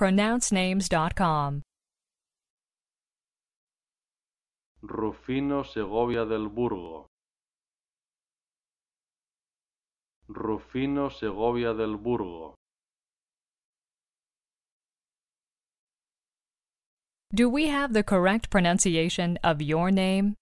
pronouncenames.com. Rufino Segovia del Burgo. Rufino Segovia del Burgo. Do we have the correct pronunciation of your name?